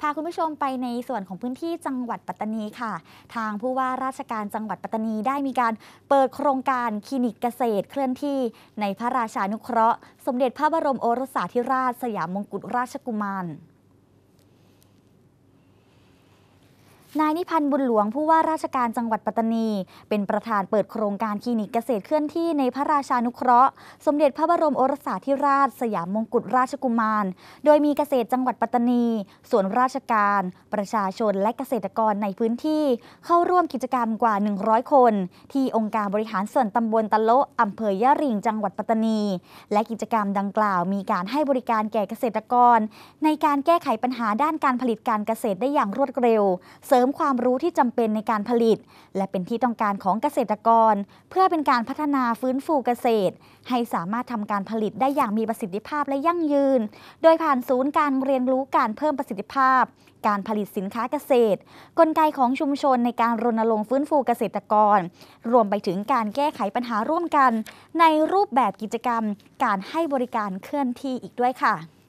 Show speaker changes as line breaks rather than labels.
พาคุณผู้ชมไปในส่วนของพื้นที่จังหวัดปัตตานีค่ะ ทางผู้ว่าราชการจังหวัดปัตตานีได้มีการเปิดโครงการคลินิกเกษตรเคลื่อนที่ ในพระราชานุเคราะห์ สมเด็จพระบรมโอรสาธิราชสยามมงกุฎราชกุมารนายนิพันธ์บุญหลวงผู้ว่าราชการจังหวัดปัตตานี เป็นประธานเปิดโครงการคลินิกเกษตรเคลื่อนที่ในพระราชานุเคราะห์ สมเด็จพระบรมโอรสาธิราช สยามมงกุฎราชกุมาร โดยมีเกษตรจังหวัดปัตตานี ส่วนราชการ ประชาชนและเกษตรกรในพื้นที่เข้าร่วมกิจกรรมกว่า 100 คนที่องค์การบริหารส่วนตำบลตะโละอำเภอยะริงจังหวัดปัตตานี และกิจกรรมดังกล่าว มีการให้บริการแก่เกษตรกร ในการแก้ไขปัญหาด้านการผลิตการเกษตรได้อย่างรวดเร็วเสริริมความรู้ที่จำเป็นในการผลิต และเป็นที่ต้องการของเกษตรกร เพื่อเป็นการพัฒนาฟื้นฟูเกษตร ให้สามารถทำการผลิตได้อย่างมีประสิทธิภาพและยั่งยืน โดยผ่านศูนย์การเรียนรู้การเพิ่มประสิทธิภาพ การผลิตสินค้าเกษตร กลไกของชุมชนในการรณรงค์ฟื้นฟูเกษตรกร รวมไปถึงการแก้ไขปัญหาร่วมกัน ในรูปแบบกิจกรรม การให้บริการเคลื่อนที่อีกด้วยค่ะ